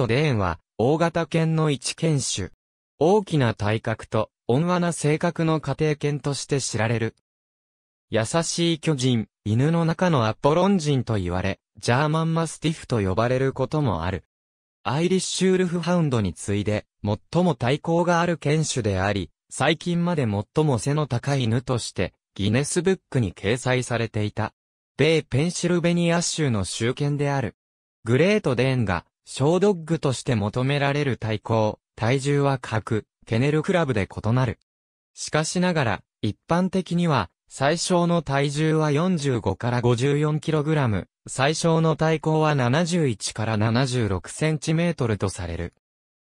ト・レーンは、大型犬の一犬種。大きな体格と、温和な性格の家庭犬として知られる。優しい巨人、犬の中のアポロン人と言われ、ジャーマンマスティフと呼ばれることもある。アイリッシュウルフハウンドに次いで、最も対抗がある犬種であり、最近まで最も背の高い犬として、ギネスブックに掲載されていた。米ペンシルベニア州の集犬である。グレート・デーンが小ドッグとして求められる体高、体重は各、ケネルクラブで異なる。しかしながら、一般的には、最小の体重は45から 54kg、最小の体高は71から 76cm とされる。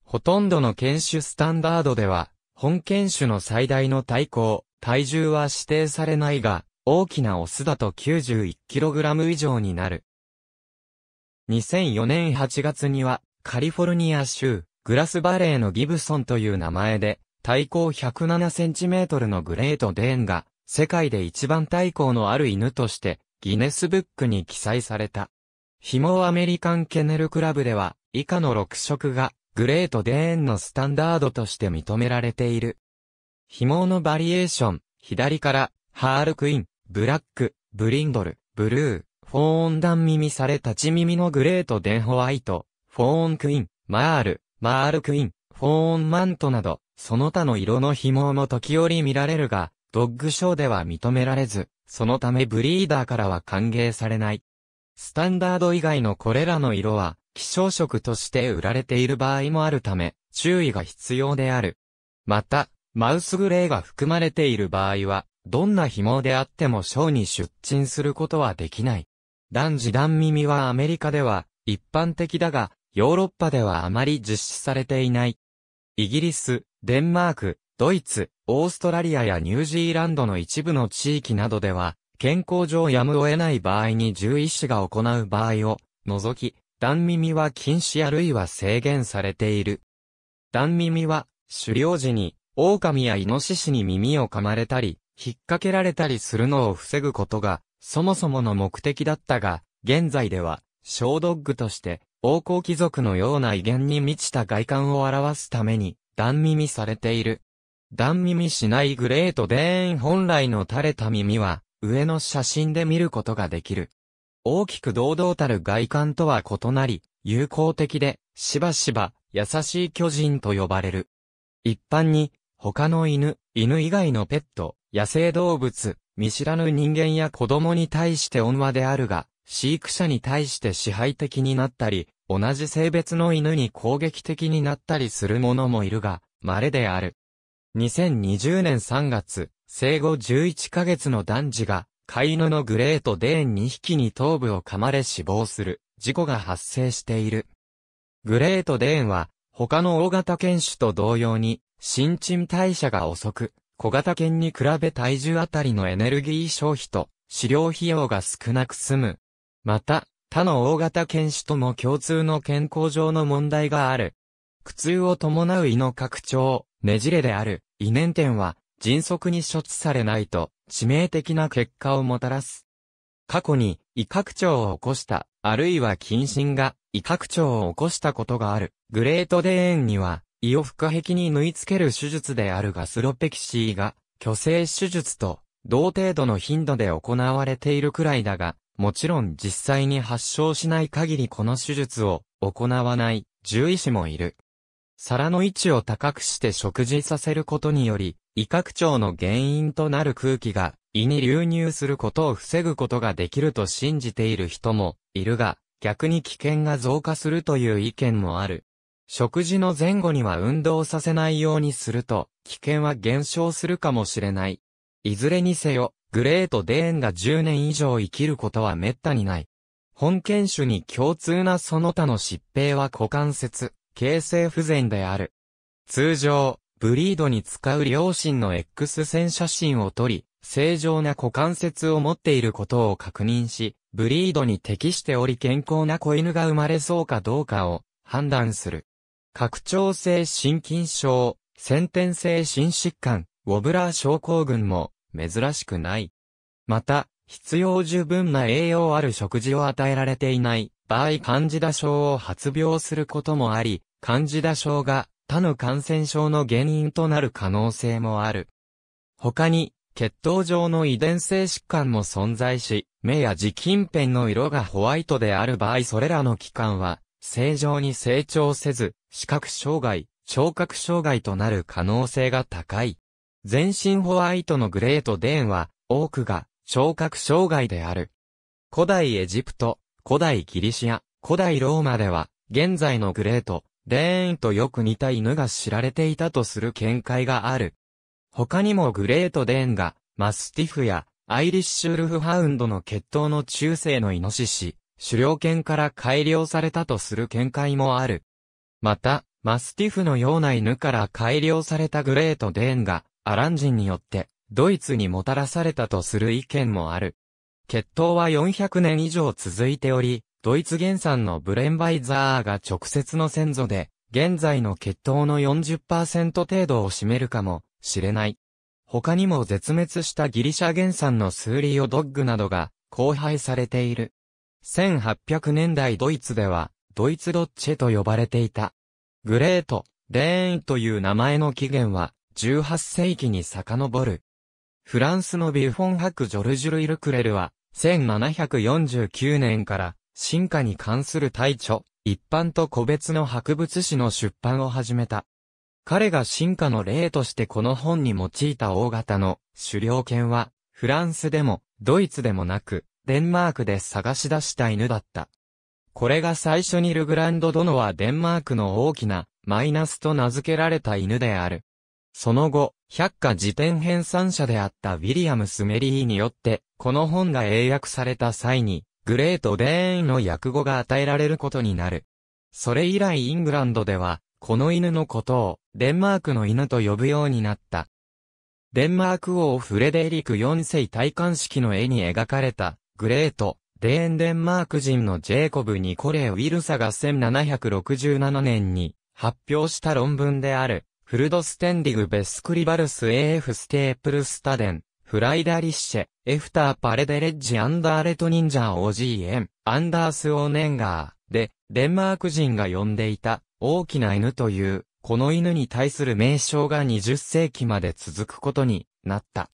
ほとんどの犬種スタンダードでは、本犬種の最大の体高、体重は指定されないが、大きなオスだと 91kg 以上になる。2004年8月には、カリフォルニア州、グラスバレーのギブソンという名前で、体高1 0 7トルのグレートデーンが、世界で一番体高のある犬として、ギネスブックに記載された。ヒモアメリカンケネルクラブでは、以下の6色が、グレートデーンのスタンダードとして認められている。紐のバリエーション、左から、ハールクイン、ブラック、ブリンドル、ブルー、フォーン断耳され立ち耳のグレートデンホワイト、フォーンクイーン、マール、マールクイーン、フォーンマントなど、その他の色の紐も時折見られるが、ドッグショーでは認められず、そのためブリーダーからは歓迎されない。スタンダード以外のこれらの色は、希少色として売られている場合もあるため、注意が必要である。また、マウスグレーが含まれている場合は、どんな紐であってもショーに出陳することはできない。断児断耳はアメリカでは一般的だが、ヨーロッパではあまり実施されていない。イギリス、デンマーク、ドイツ、オーストラリアやニュージーランドの一部の地域などでは、健康上やむを得ない場合に獣医師が行う場合を、除き、断耳は禁止あるいは制限されている。断耳は、狩猟時に、狼やイノシシに耳を噛まれたり、引っ掛けられたりするのを防ぐことがそもそもの目的だったが、現在では、小ドッグとして、王侯貴族のような威厳に満ちた外観を表すために、断耳されている。断耳しないグレートデーン本来の垂れた耳は、上の写真で見ることができる。大きく堂々たる外観とは異なり、友好的で、しばしば、優しい巨人と呼ばれる。一般に、他の犬、犬以外のペット、野生動物、見知らぬ人間や子供に対して温和であるが、飼育者に対して支配的になったり、同じ性別の犬に攻撃的になったりする者もいるが、稀である。2020年3月、生後11ヶ月の男児が、飼い犬のグレートデーン2匹に頭部を噛まれ死亡する、事故が発生している。グレートデーンは、他の大型犬種と同様に、新陳代謝が遅く、小型犬に比べ体重あたりのエネルギー消費と飼料費用が少なく済む。また、他の大型犬種とも共通の健康上の問題がある。苦痛を伴う胃の拡張、ねじれである、胃粘点は、迅速に処置されないと、致命的な結果をもたらす。過去に、胃拡張を起こした、あるいは近親が、胃拡張を起こしたことがある、グレートデーンには、胃を深壁に縫い付ける手術であるガスロペキシーが、虚勢手術と、同程度の頻度で行われているくらいだが、もちろん実際に発症しない限りこの手術を行わない獣医師もいる。皿の位置を高くして食事させることにより、胃拡張の原因となる空気が胃に流入することを防ぐことができると信じている人もいるが、逆に危険が増加するという意見もある。食事の前後には運動させないようにすると、危険は減少するかもしれない。いずれにせよ、グレート・デーンが10年以上生きることは滅多にない。本犬種に共通なその他の疾病は股関節、形成不全である。通常、ブリードに使う両親の X 線写真を撮り、正常な股関節を持っていることを確認し、ブリードに適しており健康な子犬が生まれそうかどうかを判断する。拡張性心筋症、先天性心疾患、ウォブラー症候群も珍しくない。また、必要十分な栄養ある食事を与えられていない場合カンジダ症を発病することもあり、カンジダ症が他の感染症の原因となる可能性もある。他に、血糖上の遺伝性疾患も存在し、目や耳近辺の色がホワイトである場合それらの器官は正常に成長せず、視覚障害、聴覚障害となる可能性が高い。全身ホワイトのグレートデーンは、多くが聴覚障害である。古代エジプト、古代ギリシア、古代ローマでは、現在のグレート、デーンとよく似た犬が知られていたとする見解がある。他にもグレートデーンが、マスティフや、アイリッシュルフハウンドの血統の中世のイノシシ、狩猟犬から改良されたとする見解もある。また、マスティフのような犬から改良されたグレートデーンが、アラン人によって、ドイツにもたらされたとする意見もある。血統は400年以上続いており、ドイツ原産のブレンバイザーが直接の先祖で、現在の血統の40%程度を占めるかもしれない。他にも絶滅したギリシャ原産のスーリオドッグなどが、交配されている。1800年代ドイツでは、ドイツドッチェと呼ばれていた。グレート、レーンという名前の起源は、18世紀に遡る。フランスのビュフォン博ジョルジュル・イルクレルは、1749年から、進化に関する大著、一般と個別の博物誌の出版を始めた。彼が進化の例としてこの本に用いた大型の狩猟犬は、フランスでも、ドイツでもなく、デンマークで探し出した犬だった。これが最初にルグランド殿はデンマークの大きなマイナスと名付けられた犬である。その後、百科辞典編纂者であったウィリアム・スメリーによって、この本が英訳された際に、グレート・デーンの訳語が与えられることになる。それ以来イングランドでは、この犬のことを、デンマークの犬と呼ぶようになった。デンマーク王フレデリク4世戴冠式の絵に描かれた、グレート、デーンデンマーク人のジェイコブ・ニコレウィルサが1767年に発表した論文である、フルドステンディグ・ベスクリバルス AF ステープルスタデン、フライダリッシェ、エフターパレデレッジアンダーレトニンジャーオジー・エン、アンダースオーネンガーで、デンマーク人が呼んでいた、大きな犬という、この犬に対する名称が20世紀まで続くことになった。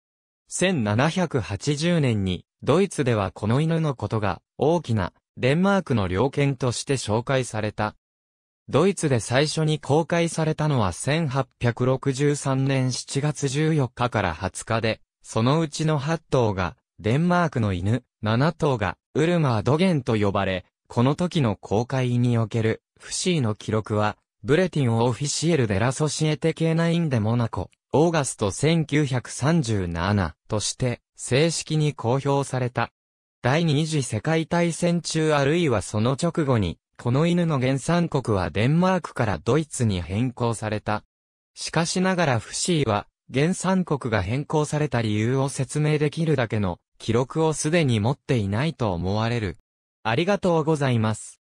1780年にドイツではこの犬のことが大きなデンマークの猟犬として紹介された。ドイツで最初に公開されたのは1863年7月14日から20日で、そのうちの8頭がデンマークの犬、7頭がウルマードゲンと呼ばれ、この時の公開におけるフシーの記録は、ブレティン・オフィシエル・デ・ラ・ソシエテ・ケナイン・デ・モナコ、オーガスト1937として正式に公表された。第二次世界大戦中あるいはその直後に、この犬の原産国はデンマークからドイツに変更された。しかしながらフシーは、原産国が変更された理由を説明できるだけの記録をすでに持っていないと思われる。ありがとうございます。